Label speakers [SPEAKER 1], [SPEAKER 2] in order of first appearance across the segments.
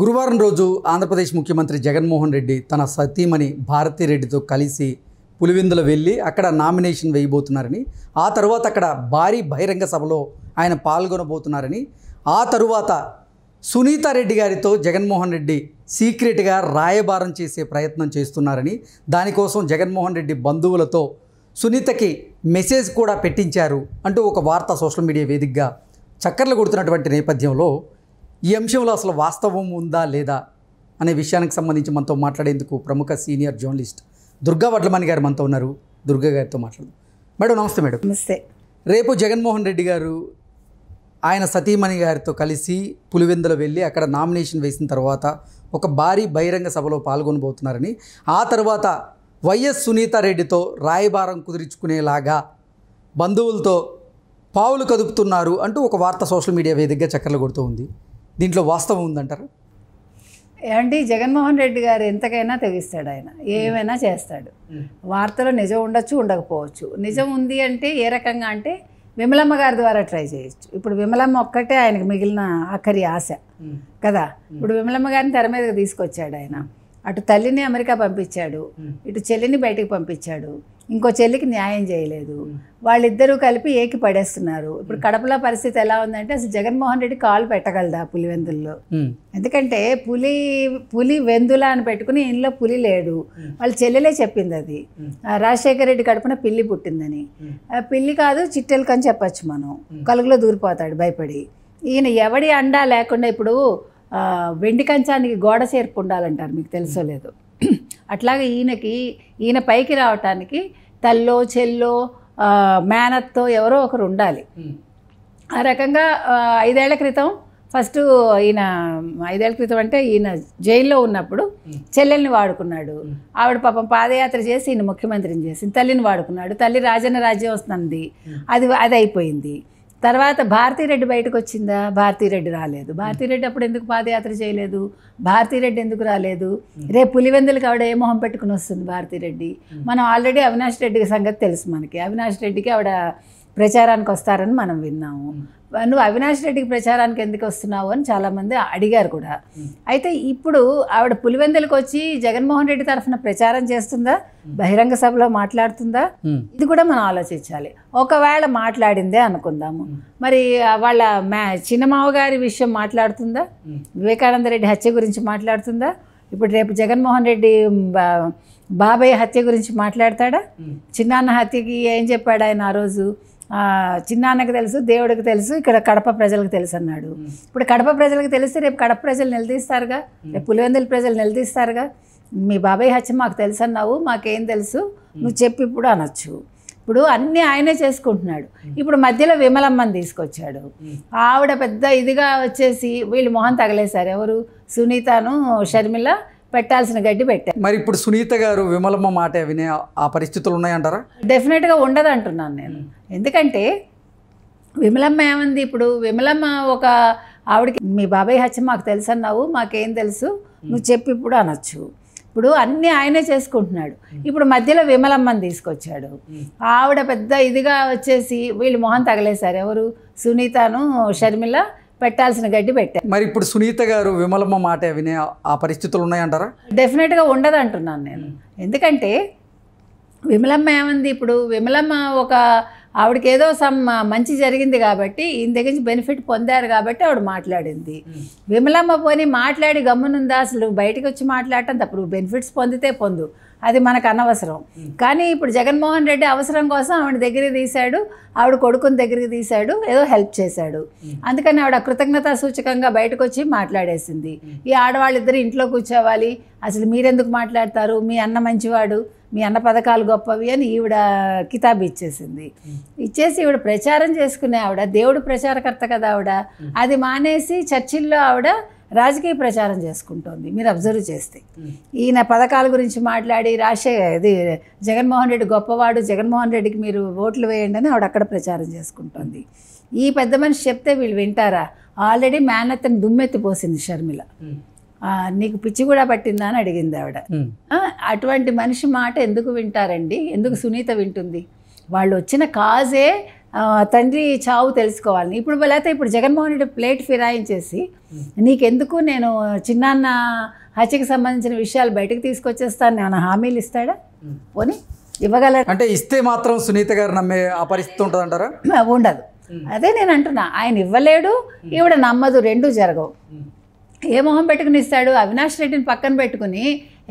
[SPEAKER 1] గురువారం రోజు ఆంధ్రప్రదేశ్ ముఖ్యమంత్రి జగన్మోహన్ రెడ్డి తన సతీమణి భారతీరెడ్డితో కలిసి పులివెందుల వెళ్ళి అక్కడ నామినేషన్ వేయబోతున్నారని ఆ తర్వాత అక్కడ భారీ బహిరంగ సభలో ఆయన పాల్గొనబోతున్నారని ఆ తరువాత సునీత రెడ్డి గారితో జగన్మోహన్ రెడ్డి సీక్రెట్గా రాయబారం చేసే ప్రయత్నం చేస్తున్నారని దానికోసం జగన్మోహన్ రెడ్డి బంధువులతో సునీతకి మెసేజ్ కూడా పెట్టించారు అంటూ ఒక వార్త సోషల్ మీడియా వేదికగా చక్కర్లు కొడుతున్నటువంటి నేపథ్యంలో ఈ అంశంలో అసలు వాస్తవం ఉందా లేదా అనే విషయానికి సంబంధించి మనతో మాట్లాడేందుకు ప్రముఖ సీనియర్ జర్నలిస్ట్ దుర్గా వడ్లమణి గారు మనతో ఉన్నారు దుర్గా గారితో మాట్లాడదాం మేడం నమస్తే మేడం నమస్తే రేపు జగన్మోహన్ రెడ్డి గారు ఆయన సతీమణి గారితో కలిసి పులివెందులో వెళ్ళి అక్కడ నామినేషన్ వేసిన తర్వాత ఒక భారీ బహిరంగ సభలో పాల్గొనబోతున్నారని ఆ తర్వాత వైఎస్ సునీతారెడ్డితో రాయబారం కుదిరించుకునేలాగా బంధువులతో పావులు కదుపుతున్నారు అంటూ ఒక వార్త సోషల్ మీడియా వేదికగా చక్కర్లు కొడుతూ ఉంది దీంట్లో వాస్తవం ఉందంటారు
[SPEAKER 2] ఏమండి జగన్మోహన్ రెడ్డి గారు ఎంతకైనా తెగిస్తాడు ఆయన ఏమైనా చేస్తాడు వార్తలో నిజం ఉండొచ్చు ఉండకపోవచ్చు నిజం ఉంది అంటే ఏ రకంగా అంటే విమలమ్మ గారి ద్వారా ట్రై చేయొచ్చు ఇప్పుడు విమలమ్మ ఒక్కటే ఆయనకు మిగిలిన ఆఖరి ఆశ కదా ఇప్పుడు విమలమ్మ గారిని తెర మీదకి తీసుకొచ్చాడు ఆయన అటు తల్లిని అమెరికా పంపించాడు ఇటు చెల్లిని బయటికి పంపించాడు ఇంకో చెల్లికి న్యాయం చేయలేదు వాళ్ళిద్దరూ కలిపి ఏకి పడేస్తున్నారు ఇప్పుడు కడపలో పరిస్థితి ఎలా ఉందంటే అసలు జగన్మోహన్ రెడ్డి కాలు పెట్టగలదా పులి వెందుల్లో ఎందుకంటే పులి పులి వెందుల అని పెట్టుకుని ఇంట్లో పులి లేడు వాళ్ళ చెల్లెలే చెప్పింది అది రాజశేఖర రెడ్డి కడుపున పిల్లి పుట్టిందని పిల్లి కాదు చిట్టెలు కని చెప్పచ్చు మనం కలుగులో దూరిపోతాడు భయపడి ఈయన ఎవడి అండా లేకుండా ఇప్పుడు వెండి కంచానికి గోడ చేర్పు ఉండాలంటారు మీకు తెలుసో లేదు అట్లాగే ఈయనకి ఈయన పైకి రావటానికి తల్లో చెల్లో మేనత్తో ఎవరో ఒకరు ఉండాలి ఆ రకంగా ఐదేళ్ల క్రితం ఫస్ట్ ఈయన ఐదేళ్ల క్రితం అంటే ఈయన జైల్లో ఉన్నప్పుడు చెల్లెల్ని వాడుకున్నాడు ఆవిడ పాపం పాదయాత్ర చేసి ఈయన ముఖ్యమంత్రిని చేసి తల్లిని వాడుకున్నాడు తల్లి రాజన్న రాజ్యం వస్తుంది అది అది అయిపోయింది తర్వాత భారతీరెడ్డి బయటకు వచ్చిందా భారతీరెడ్డి రాలేదు భారతీరెడ్డి అప్పుడు ఎందుకు పాదయాత్ర చేయలేదు భారతీరెడ్డి ఎందుకు రాలేదు రేపు పులివెందులకు ఆవిడ ఏ మొహం పెట్టుకుని వస్తుంది భారతీరెడ్డి మనం ఆల్రెడీ అవినాష్ రెడ్డికి సంగతి తెలుసు మనకి అవినాష్ రెడ్డికి ఆవిడ ప్రచారానికి వస్తారని మనం విన్నాము నువ్వు అవినాష్ రెడ్డికి ప్రచారానికి ఎందుకు వస్తున్నావు అని చాలామంది అడిగారు కూడా అయితే ఇప్పుడు ఆవిడ పులివెందులకు వచ్చి జగన్మోహన్ రెడ్డి తరఫున ప్రచారం చేస్తుందా బహిరంగ సభలో మాట్లాడుతుందా ఇది కూడా మనం ఆలోచించాలి ఒకవేళ మాట్లాడిందే అనుకుందాము మరి వాళ్ళ మ్యా చిన్నమావ గారి విషయం మాట్లాడుతుందా వివేకానంద రెడ్డి హత్య గురించి మాట్లాడుతుందా ఇప్పుడు రేపు జగన్మోహన్ రెడ్డి బాబాయ్ హత్య గురించి మాట్లాడతాడా చిన్నాన్న హత్యకి ఏం చెప్పాడు ఆయన ఆ రోజు చిన్నాన్నకి తెలుసు దేవుడికి తెలుసు ఇక్కడ కడప ప్రజలకు తెలుసు అన్నాడు ఇప్పుడు కడప ప్రజలకు తెలిస్తే రేపు కడప ప్రజలు నిలదీస్తారుగా రేపు పులివెందుల ప్రజలు నిలదీస్తారుగా మీ బాబాయ్ హత్య మాకు తెలుసు అన్నావు మాకేం తెలుసు నువ్వు చెప్పి ఇప్పుడు అనొచ్చు ఇప్పుడు అన్నీ ఆయనే చేసుకుంటున్నాడు ఇప్పుడు మధ్యలో విమలమ్మని తీసుకొచ్చాడు ఆవిడ పెద్ద ఇదిగా వచ్చేసి వీళ్ళు మొహం తగలేశారు ఎవరు సునీతను షర్మిల పెట్టాల్సిన గడ్డి పెట్టారు మరి
[SPEAKER 1] ఇప్పుడు సునీత గారు విమలమ్మ మాట వినే ఆ పరిస్థితులు ఉన్నాయంటారా
[SPEAKER 2] డెఫినెట్గా ఉండదు అంటున్నాను నేను ఎందుకంటే విమలమ్మ ఏమంది ఇప్పుడు విమలమ్మ ఒక ఆవిడకి మీ బాబాయ్ హత్య మాకు తెలుసు అన్నావు మాకేం తెలుసు నువ్వు చెప్పి ఇప్పుడు అనొచ్చు ఇప్పుడు అన్నీ ఆయనే చేసుకుంటున్నాడు ఇప్పుడు మధ్యలో విమలమ్మని తీసుకొచ్చాడు ఆవిడ పెద్ద ఇదిగా వచ్చేసి వీళ్ళు మొహం తగలేశారు ఎవరు సునీతను షర్మిల పెట్టాల్సిన గడ్డి పెట్టారు మరి
[SPEAKER 1] ఇప్పుడు సునీత గారు విమలమ్మ మాట వినే ఆ పరిస్థితులు ఉన్నాయంటారా
[SPEAKER 2] డెఫినెట్గా ఉండదు అంటున్నాను నేను ఎందుకంటే విమలమ్మ ఏమంది ఇప్పుడు విమలమ్మ ఒక ఆవిడకి ఏదో సమ్ మంచి జరిగింది కాబట్టి ఈయన దగ్గర నుంచి బెనిఫిట్ పొందారు కాబట్టి ఆవిడ మాట్లాడింది విమలమ్మ పోని మాట్లాడి గమ్మునుందా అసలు బయటకు వచ్చి మాట్లాడటం తప్పుడు బెనిఫిట్స్ పొందితే పొందు అది మనకు అనవసరం కానీ ఇప్పుడు జగన్మోహన్ రెడ్డి అవసరం కోసం ఆవిడ దగ్గరికి తీశాడు ఆవిడ కొడుకుని దగ్గరికి తీశాడు ఏదో హెల్ప్ చేశాడు అందుకని ఆవిడ కృతజ్ఞతా సూచకంగా బయటకు వచ్చి మాట్లాడేసింది ఈ ఆడవాళ్ళిద్దరు ఇంట్లో కూర్చోవాలి అసలు మీరెందుకు మాట్లాడతారు మీ అన్న మంచివాడు మీ అన్న పథకాలు గొప్పవి అని ఈవిడ కితాబు ఇచ్చేసింది ఇచ్చేసి ఈవిడ ప్రచారం చేసుకునే ఆవిడ దేవుడు ప్రచారకర్త కదా ఆవిడ అది మానేసి చర్చిల్లో ఆవిడ రాజకీయ ప్రచారం చేసుకుంటోంది మీరు అబ్జర్వ్ చేస్తే ఈయన పథకాల గురించి మాట్లాడి రాసే ఇది జగన్మోహన్ రెడ్డి గొప్పవాడు జగన్మోహన్ రెడ్డికి మీరు ఓట్లు వేయండి అని ఆవిడ అక్కడ ప్రచారం చేసుకుంటోంది ఈ పెద్ద మనిషి చెప్తే వీళ్ళు వింటారా ఆల్రెడీ మేనత్తని దుమ్మెత్తి పోసింది షర్మిల నీకు పిచ్చి కూడా పట్టిందా అని అడిగింది ఆవిడ అటువంటి మనిషి మాట ఎందుకు వింటారండి ఎందుకు సునీత వింటుంది వాళ్ళు వచ్చిన కాజే తండ్రి చావు తెలుసుకోవాలని ఇప్పుడు లేకపోతే ఇప్పుడు జగన్మోహన్ రెడ్డి ప్లేట్ ఫిరాయించేసి నీకెందుకు నేను చిన్నాన్న హత్యకు సంబంధించిన విషయాలు బయటకు తీసుకొచ్చేస్తాను నేను హామీలు ఇస్తాడా పోనీ
[SPEAKER 1] ఇవ్వగలరు అంటే ఇస్తే మాత్రం సునీత గారు నమ్మే ఆ పరిస్థితి ఉంటుంది అంటారా ఉండదు
[SPEAKER 2] అదే నేను అంటున్నా ఆయన ఇవ్వలేడు ఈవిడ నమ్మదు రెండు జరగవు ఏ మొహం పెట్టుకుని ఇస్తాడు అవినాష్ రెడ్డిని పక్కన పెట్టుకుని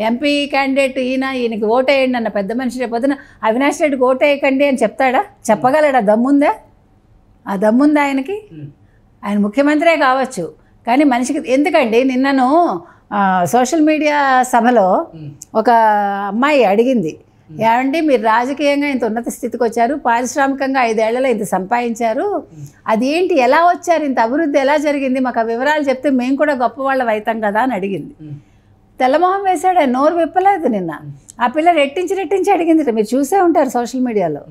[SPEAKER 2] ఎంపీ క్యాండిడేట్ ఈయన ఈయనకి ఓటేయండి అన్న పెద్ద మనిషి రేపొద్దున అవినాష్ రెడ్డికి ఓటేయకండి అని చెప్తాడా చెప్పగలడా దమ్ముందా ఆ దమ్ముందా ఆయనకి ఆయన ముఖ్యమంత్రే కావచ్చు కానీ మనిషికి ఎందుకండి నిన్నను సోషల్ మీడియా సభలో ఒక అమ్మాయి అడిగింది ఏమండి మీరు రాజకీయంగా ఇంత ఉన్నత స్థితికి వచ్చారు పారిశ్రామికంగా ఐదేళ్లలో ఇంత సంపాదించారు అదేంటి ఎలా వచ్చారు ఇంత అభివృద్ధి ఎలా జరిగింది మాకు ఆ వివరాలు చెప్తే మేము కూడా గొప్ప వాళ్ళం అవుతాం కదా అని అడిగింది తెల్లమొహం వేశాడు నోరు విప్పలేదు నిన్న ఆ పిల్ల రెట్టించి రెట్టించి అడిగింది మీరు చూసే ఉంటారు సోషల్ మీడియాలో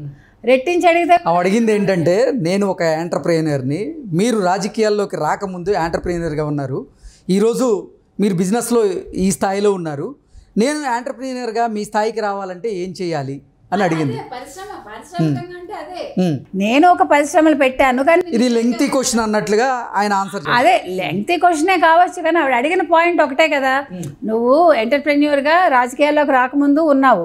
[SPEAKER 1] రెట్టించి అడిగితే అడిగింది ఏంటంటే నేను ఒక ఎంటర్ప్రీనియర్ని మీరు రాజకీయాల్లోకి రాకముందు ఎంటర్ప్రీనియర్గా ఉన్నారు ఈరోజు మీరు బిజినెస్లో ఈ స్థాయిలో ఉన్నారు నేను ఆంటర్ప్రీనియర్గా మీ స్థాయికి రావాలంటే ఏం చేయాలి అని అడిగింది నేను ఒక పరిశ్రమలు పెట్టాను కానీ ఇది లెంగ్తీ క్వశ్చన్ అన్నట్లుగా ఆయన ఆన్సర్
[SPEAKER 2] అదే లెంగ్తీ క్వశ్చనే కావచ్చు కానీ ఆవిడ అడిగిన పాయింట్ ఒకటే కదా నువ్వు ఎంటర్ప్రెన్యూర్గా రాజకీయాల్లోకి రాకముందు ఉన్నావు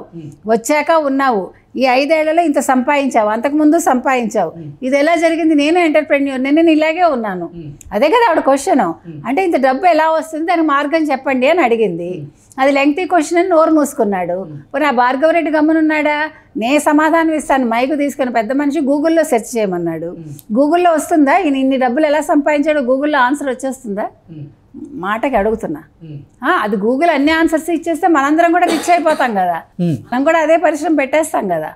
[SPEAKER 2] వచ్చాక ఉన్నావు ఈ ఐదేళ్లలో ఇంత సంపాదించావు అంతకుముందు సంపాదించావు ఇది ఎలా జరిగింది నేను ఎంటర్ప్రెన్యూర్ నేను ఇలాగే ఉన్నాను అదే కదా ఆవిడ క్వశ్చన్ అంటే ఇంత డబ్బు ఎలా వస్తుంది దానికి మార్గం చెప్పండి అని అడిగింది అది లెంగ్తీ క్వశ్చన్ అని నోరు మూసుకున్నాడు పోనీ ఆ భార్గవరెడ్డి గమనున్నాడా నే సమాధానం ఇస్తాను మైకు తీసుకుని పెద్ద మనిషి గూగుల్లో సెర్చ్ చేయమన్నాడు గూగుల్లో వస్తుందా ఈయన ఇన్ని డబ్బులు ఎలా సంపాదించాడో గూగుల్లో ఆన్సర్ వచ్చేస్తుందా మాటకి అడుగుతున్నా అది గూగుల్ అన్ని ఆన్సర్స్ ఇచ్చేస్తే మనందరం కూడా రిచ్ అయిపోతాం కదా మనం కూడా అదే పరిశ్రమ పెట్టేస్తాం కదా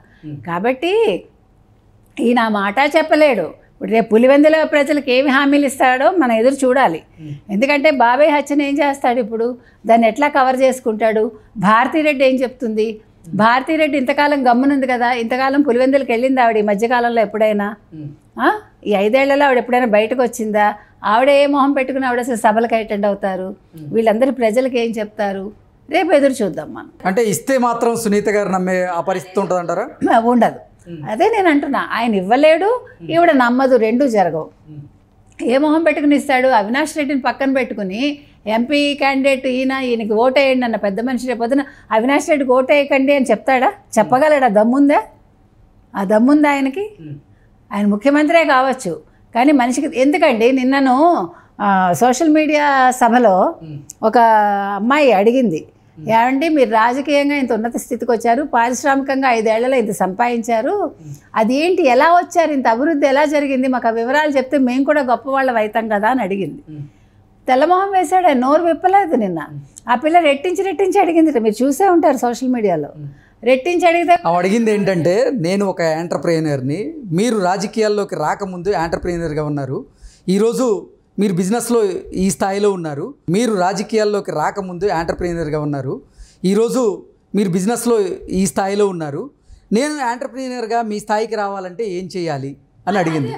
[SPEAKER 2] కాబట్టి ఈయన మాట చెప్పలేడు ఇప్పుడు రేపు పులివెందుల ప్రజలకు ఏమి హామీలు ఇస్తాడో మనం ఎదురు చూడాలి ఎందుకంటే బాబాయ్ హత్యను ఏం చేస్తాడు ఇప్పుడు దాన్ని ఎట్లా కవర్ చేసుకుంటాడు భారతీరెడ్డి ఏం చెప్తుంది భారతీరెడ్డి ఇంతకాలం గమ్మునుంది కదా ఇంతకాలం పులివెందులకు వెళ్ళింది ఆవిడ ఈ మధ్యకాలంలో ఎప్పుడైనా ఈ ఐదేళ్లలో ఆవిడ ఎప్పుడైనా బయటకు వచ్చిందా ఆవిడ ఏ మొహం పెట్టుకుని ఆవిడ అసలు సభలకు అటెండ్ అవుతారు వీళ్ళందరూ ప్రజలకు ఏం చెప్తారు రేపు ఎదురు చూద్దాం మనం
[SPEAKER 1] అంటే ఇస్తే మాత్రం సునీత గారు నమ్మే ఆ పరిస్థితి అంటారా
[SPEAKER 2] ఉండదు అదే నేను అంటున్నా ఆయన ఇవ్వలేడు ఈవిడ నమ్మదు రెండు జరగవు ఏ మొహం పెట్టుకుని ఇస్తాడు అవినాష్ రెడ్డిని పక్కన పెట్టుకుని ఎంపీ క్యాండిడేట్ ఈయన ఈయనకి ఓటేయండి అన్న పెద్ద మనిషి రేపొద్దున అవినాష్ రెడ్డికి ఓటేయకండి అని చెప్తాడా చెప్పగలడా దమ్ముందా ఆ దమ్ముందా ఆయనకి ఆయన ముఖ్యమంత్రే కావచ్చు కానీ మనిషికి ఎందుకండి నిన్నను సోషల్ మీడియా సభలో ఒక అమ్మాయి అడిగింది ఏమండి మీరు రాజకీయంగా ఇంత ఉన్నత స్థితికి వచ్చారు పారిశ్రామికంగా ఐదేళ్లలో ఇంత సంపాదించారు అదేంటి ఎలా వచ్చారు ఇంత అభివృద్ధి ఎలా జరిగింది మాకు ఆ వివరాలు చెప్తే మేము కూడా గొప్ప వాళ్ళ అవుతాం కదా అని అడిగింది తెల్లమొహం వేశాడు నోరు విప్పలేదు నిన్న ఆ పిల్ల రెట్టించి రెట్టించి అడిగింది మీరు చూసే ఉంటారు సోషల్ మీడియాలో
[SPEAKER 1] రెట్టించి అడిగితే అడిగింది ఏంటంటే నేను ఒక ఎంటర్ప్రీనియర్ని మీరు రాజకీయాల్లోకి రాకముందు ఎంటర్ప్రీనియర్గా ఉన్నారు ఈరోజు మీరు బిజినెస్లో ఈ స్థాయిలో ఉన్నారు మీరు రాజకీయాల్లోకి రాకముందు ఎంటర్ప్రీనియర్గా ఉన్నారు ఈరోజు మీరు బిజినెస్లో ఈ స్థాయిలో ఉన్నారు నేను ఎంటర్ప్రీనియర్గా మీ స్థాయికి రావాలంటే ఏం చేయాలి అని అడిగింది